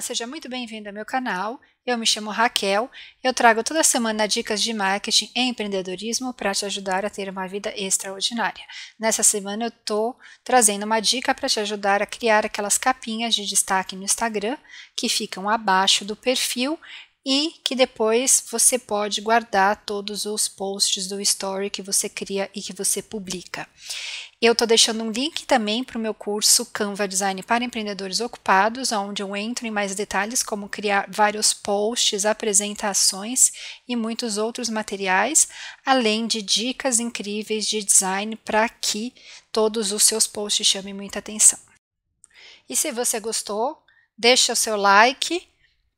Olá, seja muito bem-vindo ao meu canal. Eu me chamo Raquel. Eu trago toda semana dicas de marketing e empreendedorismo para te ajudar a ter uma vida extraordinária. Nessa semana eu estou trazendo uma dica para te ajudar a criar aquelas capinhas de destaque no Instagram que ficam abaixo do perfil e que depois você pode guardar todos os posts do story que você cria e que você publica. Eu estou deixando um link também para o meu curso Canva Design para Empreendedores Ocupados, onde eu entro em mais detalhes como criar vários posts, apresentações e muitos outros materiais, além de dicas incríveis de design para que todos os seus posts chamem muita atenção. E se você gostou, deixa o seu like,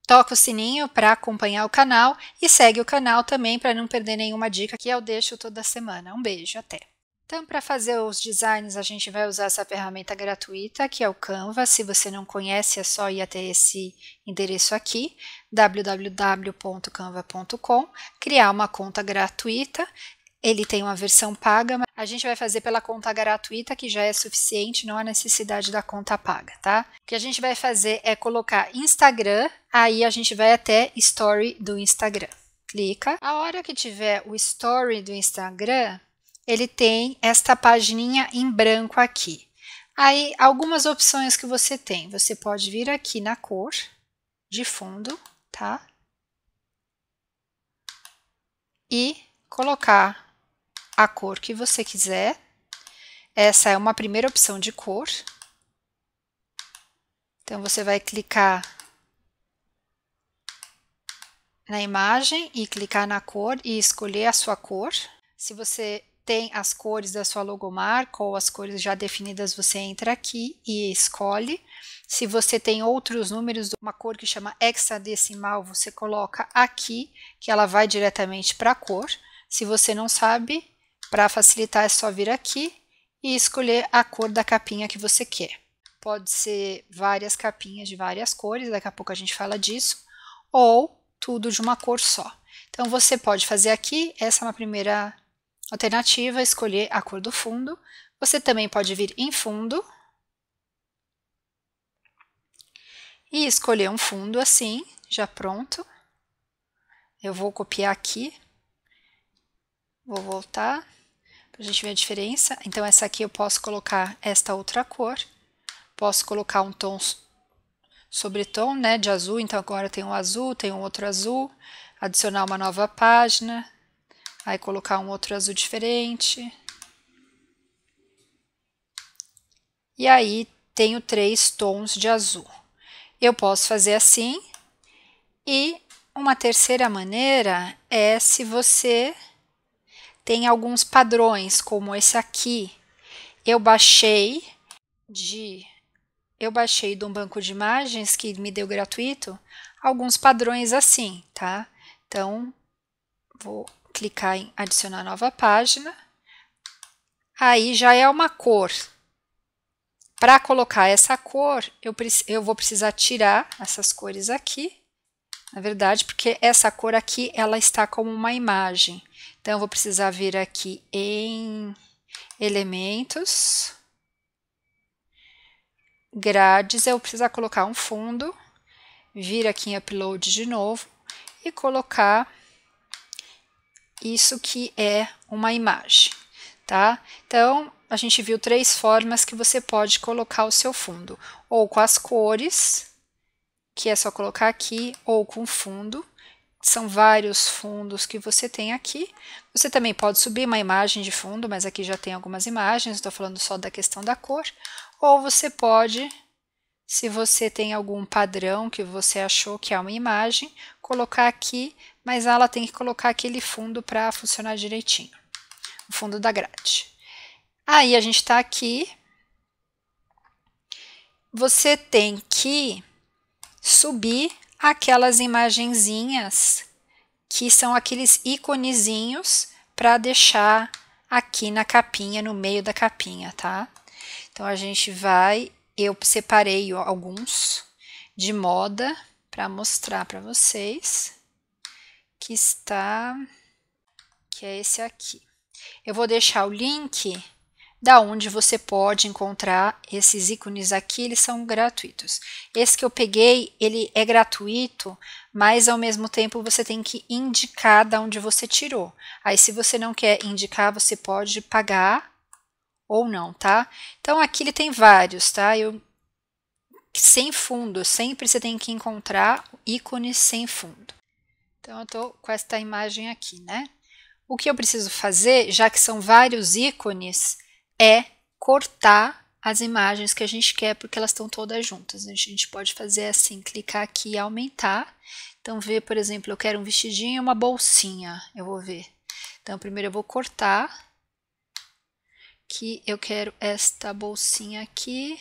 toca o sininho para acompanhar o canal e segue o canal também para não perder nenhuma dica que eu deixo toda semana. Um beijo, até! Então, para fazer os designs, a gente vai usar essa ferramenta gratuita, que é o Canva. Se você não conhece, é só ir até esse endereço aqui, www.canva.com, criar uma conta gratuita. Ele tem uma versão paga, mas a gente vai fazer pela conta gratuita, que já é suficiente, não há necessidade da conta paga, tá? O que a gente vai fazer é colocar Instagram, aí a gente vai até Story do Instagram. Clica. A hora que tiver o Story do Instagram, ele tem esta pagininha em branco aqui. Aí, algumas opções que você tem. Você pode vir aqui na cor de fundo, tá? E colocar a cor que você quiser. Essa é uma primeira opção de cor. Então, você vai clicar na imagem e clicar na cor e escolher a sua cor. Se você tem as cores da sua logomarca ou as cores já definidas, você entra aqui e escolhe. Se você tem outros números, uma cor que chama hexadecimal, você coloca aqui, que ela vai diretamente para a cor. Se você não sabe, para facilitar é só vir aqui e escolher a cor da capinha que você quer. Pode ser várias capinhas de várias cores, daqui a pouco a gente fala disso, ou tudo de uma cor só. Então, você pode fazer aqui, essa é uma primeira Alternativa, escolher a cor do fundo. Você também pode vir em fundo e escolher um fundo assim, já pronto. Eu vou copiar aqui, vou voltar para a gente ver a diferença. Então, essa aqui eu posso colocar esta outra cor, posso colocar um tom sobre tom né, de azul, então agora tem um azul, tem um outro azul, adicionar uma nova página, Aí colocar um outro azul diferente. E aí tenho três tons de azul. Eu posso fazer assim. E uma terceira maneira é se você tem alguns padrões, como esse aqui. Eu baixei de eu baixei de um banco de imagens que me deu gratuito alguns padrões assim, tá? Então, vou clicar em adicionar nova página. Aí já é uma cor. Para colocar essa cor, eu, eu vou precisar tirar essas cores aqui, na verdade, porque essa cor aqui ela está como uma imagem. Então, eu vou precisar vir aqui em elementos, grades, eu vou precisar colocar um fundo, vir aqui em upload de novo e colocar isso que é uma imagem, tá? Então, a gente viu três formas que você pode colocar o seu fundo, ou com as cores, que é só colocar aqui, ou com fundo, são vários fundos que você tem aqui. Você também pode subir uma imagem de fundo, mas aqui já tem algumas imagens, estou falando só da questão da cor. Ou você pode, se você tem algum padrão que você achou que é uma imagem, colocar aqui, mas ela tem que colocar aquele fundo para funcionar direitinho. O fundo da grade. Aí a gente está aqui. Você tem que subir aquelas imagenzinhas que são aqueles iconezinhos para deixar aqui na capinha, no meio da capinha, tá? Então a gente vai, eu separei alguns de moda para mostrar para vocês que está que é esse aqui. Eu vou deixar o link da onde você pode encontrar esses ícones aqui, eles são gratuitos. Esse que eu peguei, ele é gratuito, mas ao mesmo tempo você tem que indicar da onde você tirou. Aí se você não quer indicar, você pode pagar ou não, tá? Então aqui ele tem vários, tá? Eu sem fundo, sempre você tem que encontrar ícones sem fundo. Então eu estou com esta imagem aqui, né? O que eu preciso fazer, já que são vários ícones, é cortar as imagens que a gente quer, porque elas estão todas juntas. A gente pode fazer assim, clicar aqui e aumentar. Então, ver, por exemplo, eu quero um vestidinho e uma bolsinha, eu vou ver. Então, primeiro eu vou cortar, que eu quero esta bolsinha aqui,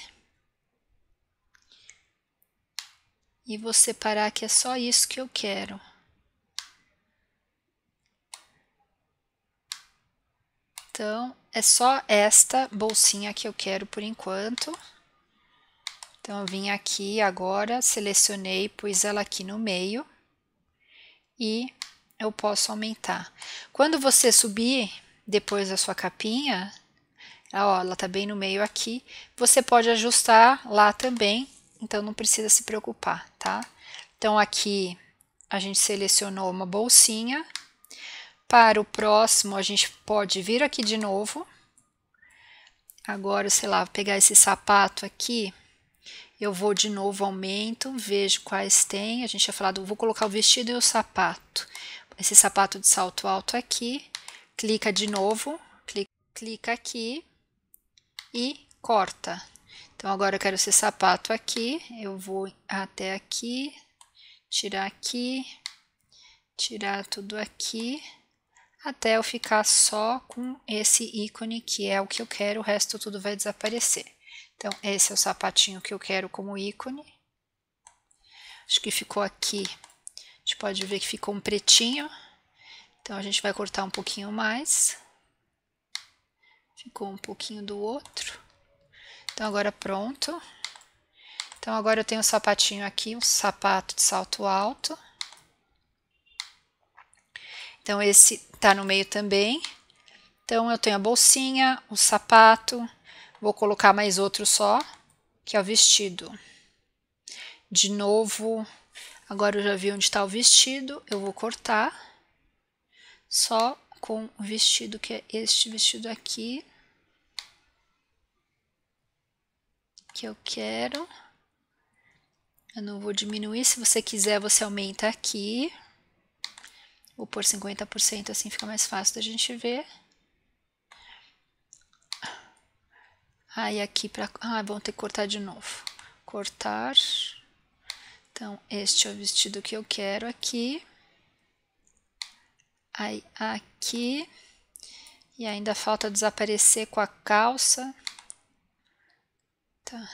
e você parar que é só isso que eu quero. Então, é só esta bolsinha que eu quero por enquanto. Então, eu vim aqui agora, selecionei, pus ela aqui no meio e eu posso aumentar. Quando você subir depois da sua capinha, ó, ela tá bem no meio aqui, você pode ajustar lá também então não precisa se preocupar, tá? Então aqui a gente selecionou uma bolsinha. Para o próximo, a gente pode vir aqui de novo. Agora, sei lá, pegar esse sapato aqui, eu vou de novo, aumento, vejo quais tem. A gente tinha falado, vou colocar o vestido e o sapato. Esse sapato de salto alto aqui, clica de novo, clica aqui e corta. Então, agora eu quero esse sapato aqui, eu vou até aqui, tirar aqui, tirar tudo aqui, até eu ficar só com esse ícone que é o que eu quero, o resto tudo vai desaparecer. Então, esse é o sapatinho que eu quero como ícone. Acho que ficou aqui, a gente pode ver que ficou um pretinho, então a gente vai cortar um pouquinho mais. Ficou um pouquinho do outro. Então agora pronto. Então agora eu tenho um sapatinho aqui, um sapato de salto alto. Então esse tá no meio também. Então eu tenho a bolsinha, o sapato, vou colocar mais outro só, que é o vestido. De novo, agora eu já vi onde está o vestido, eu vou cortar só com o vestido que é este vestido aqui. que eu quero. Eu não vou diminuir, se você quiser você aumenta aqui. Vou por 50%, assim fica mais fácil da gente ver. Aí ah, aqui para, ah, vão ter que cortar de novo. Cortar. Então, este é o vestido que eu quero aqui. Aí aqui. E ainda falta desaparecer com a calça. Tá.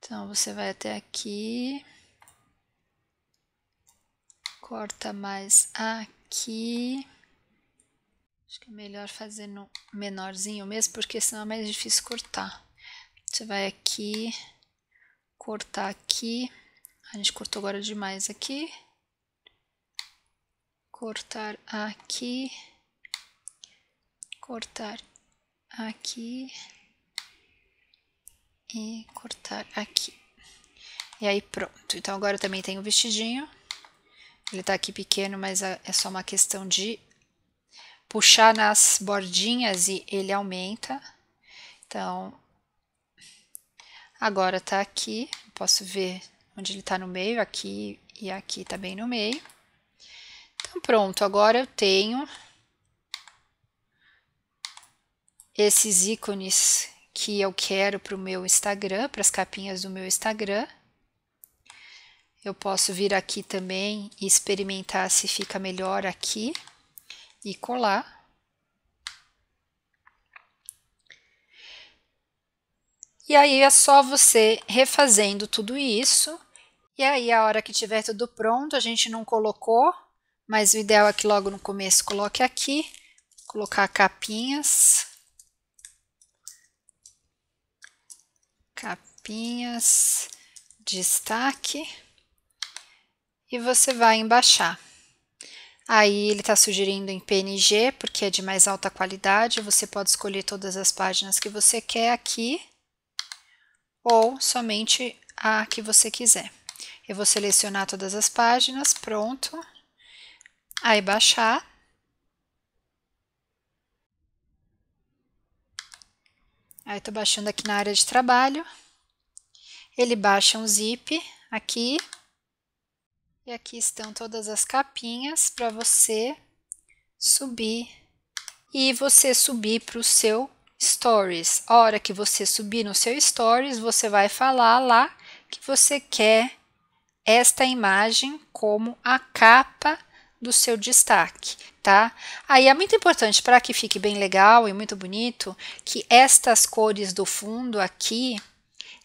Então você vai até aqui, corta mais aqui. Acho que é melhor fazer no menorzinho mesmo, porque senão é mais difícil cortar. Você vai aqui, cortar aqui. A gente cortou agora demais aqui. Cortar aqui. Cortar aqui e cortar aqui. E aí pronto. Então agora eu também tenho o vestidinho. Ele tá aqui pequeno, mas é só uma questão de puxar nas bordinhas e ele aumenta. Então, agora tá aqui. Posso ver onde ele tá no meio, aqui e aqui tá bem no meio. Então pronto, agora eu tenho esses ícones que eu quero para o meu Instagram, para as capinhas do meu Instagram. Eu posso vir aqui também e experimentar se fica melhor aqui e colar. E aí é só você refazendo tudo isso. E aí a hora que tiver tudo pronto, a gente não colocou, mas o ideal é que logo no começo coloque aqui, colocar capinhas. capinhas, destaque e você vai embaixar. Aí ele está sugerindo em PNG, porque é de mais alta qualidade, você pode escolher todas as páginas que você quer aqui, ou somente a que você quiser. Eu vou selecionar todas as páginas, pronto. Aí baixar. Aí estou baixando aqui na área de trabalho. Ele baixa um zip aqui. E aqui estão todas as capinhas para você subir e você subir para o seu Stories. A hora que você subir no seu Stories, você vai falar lá que você quer esta imagem como a capa do seu destaque tá? Aí é muito importante para que fique bem legal e muito bonito que estas cores do fundo aqui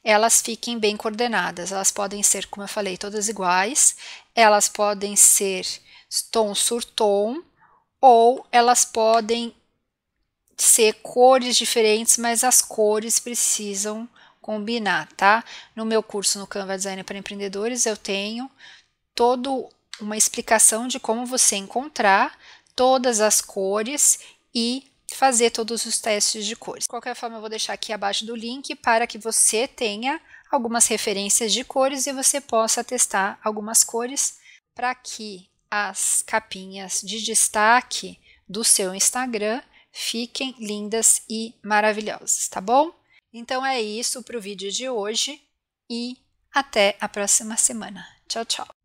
elas fiquem bem coordenadas. Elas podem ser, como eu falei, todas iguais, elas podem ser tom sur tom ou elas podem ser cores diferentes, mas as cores precisam combinar, tá? No meu curso no Canva Design para empreendedores, eu tenho toda uma explicação de como você encontrar todas as cores e fazer todos os testes de cores. De qualquer forma, eu vou deixar aqui abaixo do link para que você tenha algumas referências de cores e você possa testar algumas cores para que as capinhas de destaque do seu Instagram fiquem lindas e maravilhosas, tá bom? Então é isso para o vídeo de hoje e até a próxima semana. Tchau, tchau!